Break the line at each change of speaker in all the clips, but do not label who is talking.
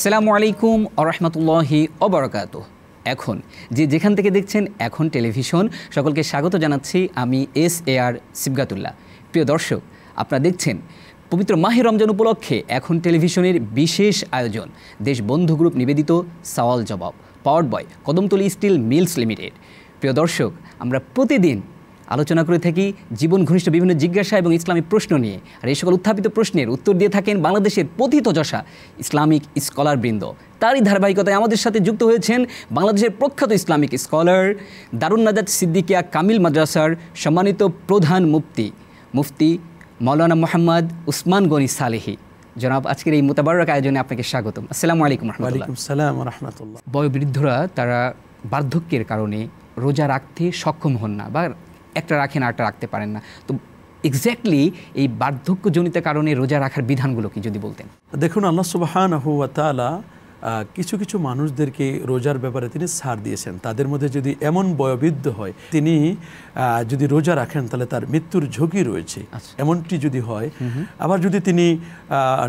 আসসালামু আলাইকুম আরহামতুল্লাহি অবরকাত এখন যে যেখান থেকে দেখছেন এখন টেলিভিশন সকলকে স্বাগত জানাচ্ছি আমি এস এ আর সিবগাতুল্লাহ প্রিয় দর্শক আপনারা দেখছেন পবিত্র মাহে রমজান উপলক্ষে এখন টেলিভিশনের বিশেষ আয়োজন দেশ বন্ধু গ্রুপ নিবেদিত সওয়াল জবাব powered by Kadamtali steel mills limited প্রিয় দর্শক আমরা প্রতিদিন আলোচনা করে থাকি জীবন ঘনিষ্ঠ বিভিন্ন জিজ্ঞাসা এবং ইসলামিক প্রশ্ন নিয়ে আর এই সকল উত্থাপিত প্রশ্নের উত্তর দিয়ে থাকেন বাংলাদেশের পথিত যশা ইসলামিক স্কলারবৃন্দ তারই ধারাবাহিকতায় আমাদের সাথে যুক্ত হয়েছেন বাংলাদেশের প্রখ্যাত ইসলামিক স্কলার দারুন নাজাদ সিদ্দিকিয়া কামিল মাদ্রাসার সম্মানিত প্রধান মুফতি মুফতি মৌলানা মোহাম্মদ উসমান গনি সালেহি জনাব আজকের এই মোতাবারক আয়োজনে আপনাকে স্বাগতম আসসালামু আলাইকুম রহমতুল্লাহ বয়োবৃদ্ধরা তারা বার্ধক্যের কারণে রোজা রাখতে সক্ষম হন না বা একটা রাখেন আরটা রাখতে পারেন না তো এক্স্যাক্টলি এই বার্ধক্যজনিত কারণে রোজা রাখার বিধানগুলো কি যদি বলতেন দেখুন আল্লাহ সুবাহান কিছু কিছু মানুষদেরকে
রোজার ব্যাপারে তিনি সার দিয়েছেন তাদের মধ্যে যদি এমন বয়বৃদ্ধ হয় তিনি যদি রোজা রাখেন তাহলে তার মৃত্যুর ঝুঁকি রয়েছে আচ্ছা। এমনটি যদি হয় আবার যদি তিনি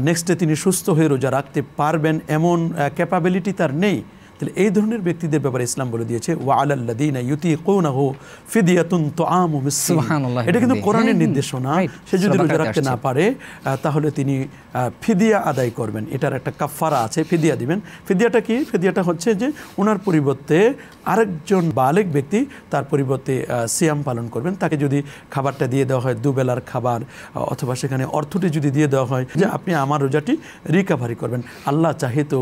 নেক্সট ডে তিনি সুস্থ হয়ে রোজা রাখতে পারবেন এমন ক্যাপাবিলিটি তার নেই তাহলে এই ধরনের ব্যক্তিদের ব্যাপারে ইসলাম বলে দিয়েছে এটা কিন্তু কোরআনের নির্দেশনা সে যদি রোজা রাখতে না পারে তাহলে তিনি ফিদিয়া আদায় করবেন এটার একটা কাফারা আছে ফিদিয়া দিবেন ফিদিয়াটা কি ফিদিয়াটা হচ্ছে যে ওনার পরিবর্তে আরেকজন বালেক ব্যক্তি তার পরিবর্তে সিয়াম পালন করবেন তাকে যদি খাবারটা দিয়ে দেওয়া হয় দুবেলার খাবার অথবা সেখানে অর্থটি যদি দিয়ে দেওয়া হয় যে আপনি আমার রোজাটি রিকাভারি করবেন আল্লাহ চাহে তো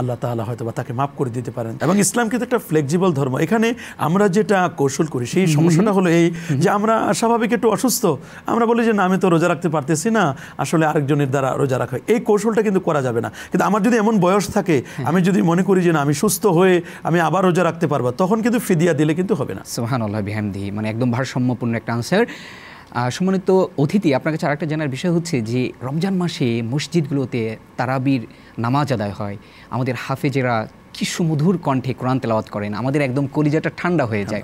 আল্লাহ তাহলে হয়তো বা তাকে মাফ করে করে দিতে পারেন এবং ইসলাম কিন্তু একটা ফ্লেক্সিবল ধর্ম এখানে আমরা যেটা কৌশল করি সেই সমস্যাটা হলো এই যে আমরা স্বাভাবিক একটু অসুস্থ আমরা বলি যে না আমি তো রোজা রাখতে পারতেছি না আসলে আরেকজনের দ্বারা রোজা রাখা এই কৌশলটা কিন্তু করা যাবে না কিন্তু আমার যদি এমন বয়স থাকে আমি যদি মনে করি যে না আমি
সুস্থ হয়ে আমি আবার রোজা রাখতে পারবো তখন কিন্তু ফিদিয়া দিলে কিন্তু হবে না সোহানুল্লাহ বিহামদি মানে একদম ভারসাম্যপূর্ণ একটা আনসার সম্মানিত অতিথি আপনার কাছে আরেকটা জানার বিষয় হচ্ছে যে রমজান মাসে মসজিদগুলোতে তারাবির নামাজ আদায় হয় আমাদের হাফেজেরা কি সুমধুর কণ্ঠে কোরআন তেলাওয়াত করেন আমাদের একদম কলিজাটা ঠান্ডা হয়ে যায়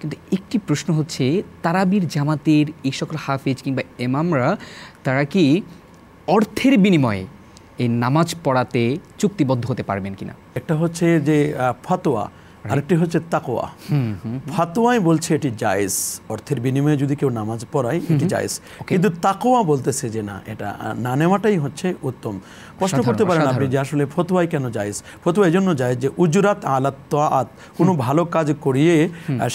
কিন্তু একটি প্রশ্ন হচ্ছে তারাবির জামাতের এই সকল হাফেজ কিংবা এমামরা তারা কি অর্থের বিনিময়ে এই নামাজ পড়াতে চুক্তিবদ্ধ হতে পারবেন কিনা একটা হচ্ছে যে ফতোয়া আরেকটি হচ্ছে তাকোয়া ফাতোয়াই বলছে এটি জায়েজ
অর্থের বিনিময়ে যদি কেউ নামাজ পড়ায় এটি জায়েজ কিন্তু তাকোয়া বলতেছে যে না এটা না নেওয়াটাই হচ্ছে উত্তম প্রশ্ন করতে পারেন আপনি যে আসলে ফতুয়াই কেন জায়েজ ফতুয়া এই জন্য জায়েজ যে উজুরাত আলাত তোয়াত কোনো ভালো কাজ করিয়ে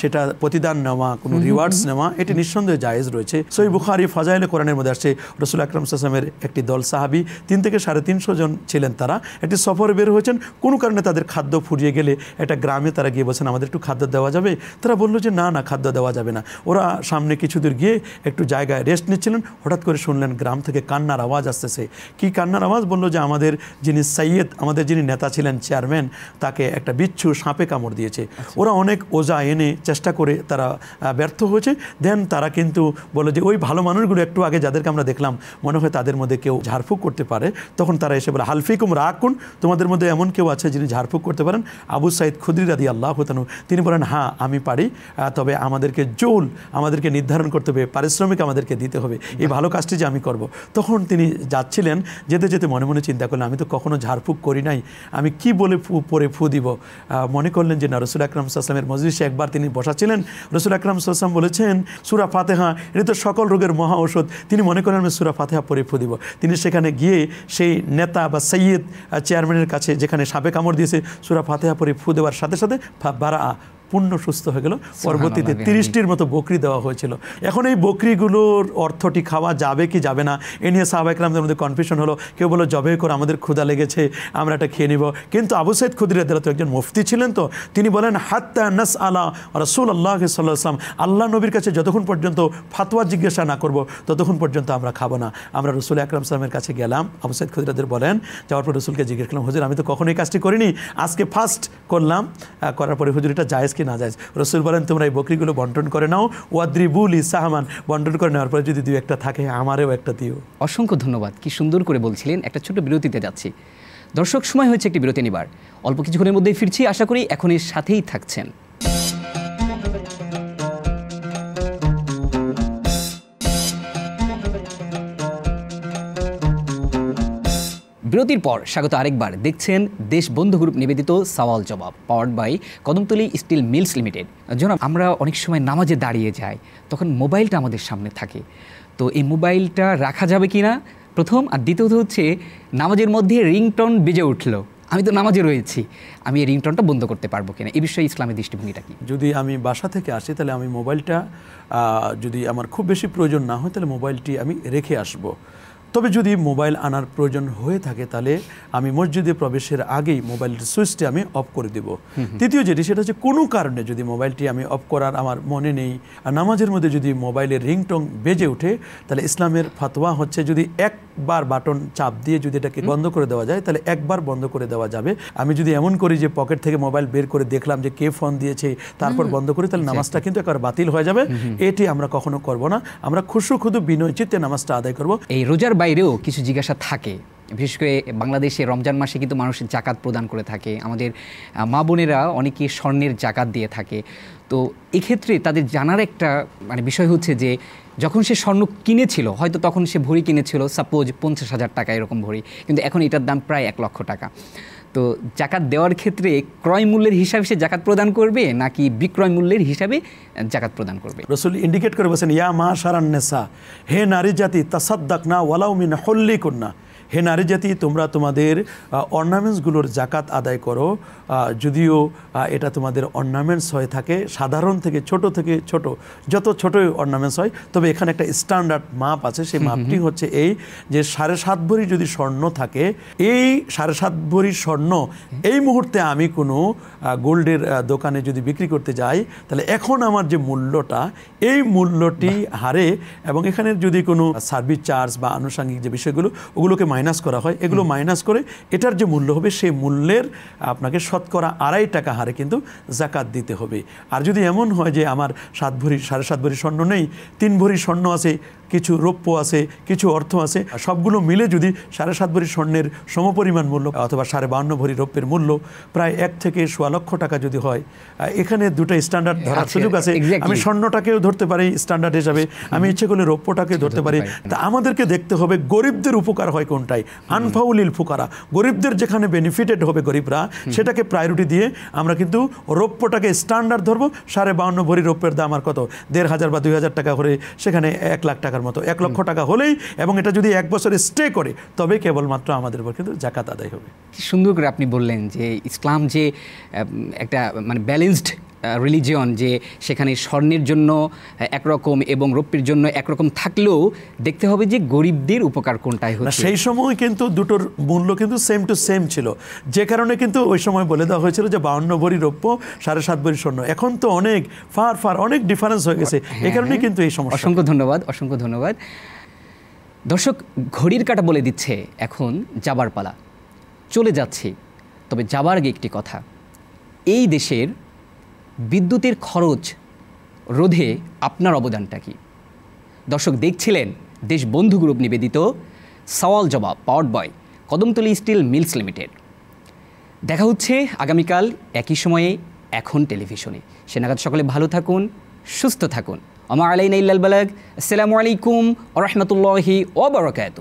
সেটা প্রতিদান নেওয়া কোনো রিওয়ার্ডস নেওয়া এটি নিঃসন্দেহে জায়েজ রয়েছে সই বুখারি ফাজাইলে কোরআনের মধ্যে আসছে রসুল আকরম সাসামের একটি দল সাহাবি তিন থেকে সাড়ে তিনশো জন ছিলেন তারা একটি সফর বের হয়েছেন কোনো কারণে তাদের খাদ্য ফুরিয়ে গেলে একটা গ্রামে তারা গিয়ে বলছেন আমাদের একটু খাদ্য দেওয়া যাবে তারা বললো যে না না খাদ্য দেওয়া যাবে না ওরা সামনে কিছু দূর গিয়ে একটু জায়গায় রেস্ট নিচ্ছিলেন হঠাৎ করে শুনলেন গ্রাম থেকে কান্নার আওয়াজ আসতেছে কি কান্নার আওয়াজ বললো যে আমাদের যিনি সৈয়দ আমাদের যিনি নেতা ছিলেন চেয়ারম্যান তাকে একটা বিচ্ছু সাপে কামড় দিয়েছে আচ্ছা। ওরা অনেক ওজা এনে চেষ্টা করে তারা ব্যর্থ হয়েছে দেন তারা কিন্তু বলে যে ওই ভালো মানুষগুলো একটু আগে যাদেরকে আমরা দেখলাম মনে হয় তাদের মধ্যে কেউ ঝাড়ফুঁক করতে পারে তখন তারা এসে বলে হালফিকুম রাখুন তোমাদের মধ্যে এমন কেউ আছে যিনি ঝাড়ফুঁক করতে পারেন আবু সাইদ খুদ্রি রাদি আল্লাহ তানু তিনি বলেন হ্যাঁ আমি পারি তবে আমাদেরকে জোল আমাদেরকে নির্ধারণ করতে হবে পারিশ্রমিক আমাদেরকে দিতে হবে এই ভালো কাজটি যে আমি করব। তখন তিনি যাচ্ছিলেন যেতে যেতে মনে মনে চিন্তা করলেন আমি তো কখনো ঝাড়ফুঁক করি নাই আমি কি বলে ফু পরে ফু দিব মনে করলেন যে না রসুল আকরাম সাল্লামের মজলিসে একবার তিনি বসাছিলেন রসুল আকরাম সাল্লাম বলেছেন সুরা ফাতেহা এটা তো সকল রোগের মহা ঔষধ তিনি মনে করলেন আমি সুরা ফাতেহা পরে ফু দিব তিনি সেখানে গিয়ে সেই নেতা বা সৈয়দ চেয়ারম্যানের কাছে যেখানে সাপে কামড় দিয়েছে সুরা ফাতেহা পরে ফু দেওয়ার সাথে সাথে فبرأ পূর্ণ সুস্থ হয়ে গেল পরবর্তীতে তিরিশটির মতো বকরি দেওয়া হয়েছিল এখন এই বকরিগুলোর অর্থটি খাওয়া যাবে কি যাবে না এ নিয়ে সাহাবাইকরামদের মধ্যে কনফিউশন হলো কেউ বলো জবে করে আমাদের ক্ষুদা লেগেছে আমরা এটা খেয়ে নিব কিন্তু আবু সৈদ খুদিরাদারা তো একজন মুফতি ছিলেন তো তিনি বলেন হাত্তা নাস আলা রসুল আল্লাহ সাল্লাহাম আল্লাহ নবীর কাছে যতক্ষণ পর্যন্ত ফাতোয়া জিজ্ঞাসা না করব ততক্ষণ পর্যন্ত আমরা খাবো না আমরা রসুল আকরাম সালামের কাছে গেলাম আবু সৈদ খুদিরাদের বলেন যাওয়ার পর রসুলকে জিজ্ঞেস করলাম হুজুর আমি তো কখনো এই কাজটি করিনি আজকে ফার্স্ট করলাম করার পরে হুজুর এটা জায়েজ আজকে না যায় রসুল বলেন তোমরা এই বকরিগুলো বন্টন করে নাও
ওয়াদ্রি বুলি বন্টন করে নেওয়ার পরে যদি দু একটা থাকে আমারও একটা দিও অসংখ্য ধন্যবাদ কি সুন্দর করে বলছিলেন একটা ছোট বিরতিতে যাচ্ছি দর্শক সময় হয়েছে একটি বিরতি নিবার অল্প কিছুক্ষণের মধ্যেই ফিরছি আশা করি এখন এর সাথেই থাকছেন বিরতির পর স্বাগত আরেকবার দেখছেন দেশ বন্ধু গ্রুপ নিবেদিত সওয়াল জবাব powered by Kadamtali steel mills limited যেন আমরা অনেক সময় নামাজে দাঁড়িয়ে যাই তখন মোবাইলটা আমাদের সামনে থাকে তো এই মোবাইলটা রাখা যাবে কি না প্রথম আর দ্বিতীয়ত হচ্ছে নামাজের মধ্যে রিংটন বেজে উঠলো আমি তো নামাজে রয়েছি আমি এই রিংটনটা বন্ধ করতে পারবো কিনা এই বিষয়ে ইসলামের দৃষ্টিভঙ্গিটা কি যদি আমি বাসা থেকে আসি তাহলে আমি মোবাইলটা
যদি আমার খুব বেশি প্রয়োজন না হয় তাহলে মোবাইলটি আমি রেখে আসবো তবে যদি মোবাইল আনার প্রয়োজন হয়ে থাকে তাহলে আমি মসজিদে প্রবেশের আগেই মোবাইলের সুইচটি আমি অফ করে দেব তৃতীয় যেটি সেটা হচ্ছে কোনো কারণে যদি মোবাইলটি আমি অফ করার আমার মনে নেই আর নামাজের মধ্যে যদি মোবাইলের রিংটং বেজে ওঠে তাহলে ইসলামের ফাতোয়া হচ্ছে যদি একবার বাটন চাপ দিয়ে যদি এটাকে বন্ধ করে দেওয়া যায় তাহলে একবার বন্ধ করে দেওয়া যাবে আমি যদি এমন করি যে পকেট থেকে মোবাইল বের করে দেখলাম যে কে ফোন দিয়েছে তারপর বন্ধ করি তাহলে নামাজটা কিন্তু একবার বাতিল হয়ে যাবে
এটি আমরা কখনো করব না আমরা খুশু খুদু বিনয় চিত্তে নামাজটা আদায় করবো এই রোজার বাইরেও কিছু জিজ্ঞাসা থাকে বিশেষ করে বাংলাদেশে রমজান মাসে কিন্তু মানুষের জাকাত প্রদান করে থাকে আমাদের মা বোনেরা অনেকে স্বর্ণের জাকাত দিয়ে থাকে তো এক্ষেত্রে তাদের জানার একটা মানে বিষয় হচ্ছে যে যখন সে স্বর্ণ কিনেছিল হয়তো তখন সে ভরি কিনেছিল সাপোজ পঞ্চাশ হাজার টাকা এরকম ভরি কিন্তু এখন এটার দাম প্রায় এক লক্ষ টাকা তো জাকাত দেওয়ার ক্ষেত্রে ক্রয় মূল্যের হিসাবে সে জাকাত প্রদান করবে নাকি বিক্রয় মূল্যের হিসাবে জাকাত প্রদান করবে রসুল
ইন্ডিকেট করে বলছেন ইয়া মা সারান্নেসা হে নারী জাতি তাসাদ্দাক না ওয়ালাউমিন হল্লি কন্যা হে নারী জাতি তোমরা তোমাদের অর্নামেন্টসগুলোর জাকাত আদায় করো যদিও এটা তোমাদের অর্নামেন্টস হয়ে থাকে সাধারণ থেকে ছোট থেকে ছোট যত ছোটই অর্নামেন্টস হয় তবে এখানে একটা স্ট্যান্ডার্ড মাপ আছে সেই মাপটি হচ্ছে এই যে সাড়ে সাত ভরি যদি স্বর্ণ থাকে এই সাড়ে সাত ভরি স্বর্ণ এই মুহূর্তে আমি কোনো গোল্ডের দোকানে যদি বিক্রি করতে যাই তাহলে এখন আমার যে মূল্যটা এই মূল্যটি হারে এবং এখানে যদি কোনো সার্ভিস চার্জ বা আনুষঙ্গিক যে বিষয়গুলো ওগুলোকে মাইনাস করা হয় এগুলো মাইনাস করে এটার যে মূল্য হবে সেই মূল্যের আপনাকে শতকরা আড়াই টাকা হারে কিন্তু জাকাত দিতে হবে আর যদি এমন হয় যে আমার সাত ভরি সাড়ে সাত ভরি স্বর্ণ নেই তিন ভরি স্বর্ণ আছে কিছু রৌপ্য আছে কিছু অর্থ আছে সবগুলো মিলে যদি সাড়ে সাত ভরি স্বর্ণের সমপরিমাণ মূল্য অথবা সাড়ে বান্ন ভরি রৌপ্যের মূল্য প্রায় এক থেকে সোয়া লক্ষ টাকা যদি হয় এখানে দুটো স্ট্যান্ডার্ড ধরার সুযোগ আছে আমি স্বর্ণটাকেও ধরতে পারি স্ট্যান্ডার্ড হিসাবে আমি ইচ্ছে করলে রৌপ্যটাকে ধরতে পারি তা আমাদেরকে দেখতে হবে গরিবদের উপকার হয় কোন ঘটাই আনফাউলিল ফুকারা গরিবদের যেখানে বেনিফিটেড হবে গরিবরা সেটাকে প্রায়োরিটি দিয়ে আমরা কিন্তু রৌপ্যটাকে স্ট্যান্ডার্ড ধরবো সাড়ে বাউন্ন ভরি রৌপ্যের দাম আর কত দেড় হাজার বা দুই হাজার টাকা করে সেখানে এক লাখ টাকার মতো এক লক্ষ টাকা হলেই এবং এটা যদি এক বছরে স্টে করে
তবে কেবলমাত্র আমাদের উপর কিন্তু জাকাত আদায় হবে সুন্দর করে আপনি বললেন যে ইসলাম যে একটা মানে ব্যালেন্সড রিলিজিয়ন যে সেখানে স্বর্ণের জন্য একরকম এবং রৌপ্যের জন্য একরকম থাকলেও দেখতে হবে যে গরিবদের উপকার কোনটাই হচ্ছে সেই
সময় কিন্তু দুটোর মূল্য কিন্তু সেম টু সেম ছিল যে কারণে কিন্তু ওই সময় বলে দেওয়া হয়েছিল যে বাউন্ন ভরি রৌপ্য সাড়ে সাত ভরি স্বর্ণ এখন তো অনেক ফার ফার অনেক ডিফারেন্স হয়ে গেছে এ হ্যাঁ।
কারণে কিন্তু এই সমস্যা অসংখ্য ধন্যবাদ অসংখ্য ধন্যবাদ দর্শক ঘড়ির কাটা বলে দিচ্ছে এখন যাবার পালা চলে যাচ্ছি তবে যাবার আগে একটি কথা এই দেশের বিদ্যুতের খরচ রোধে আপনার অবদানটা কি দর্শক দেখছিলেন দেশ বন্ধু গ্রুপ নিবেদিত সওয়াল জবাব powered by Kadamtali steel mills limited দেখা হচ্ছে আগামীকাল একই সময়ে এখন টেলিভিশনে সে নাগাদ সকলে ভালো থাকুন সুস্থ থাকুন আমার আলাইন ইল্লাল বালাগ আসসালামু আলাইকুম ও ওবরকাত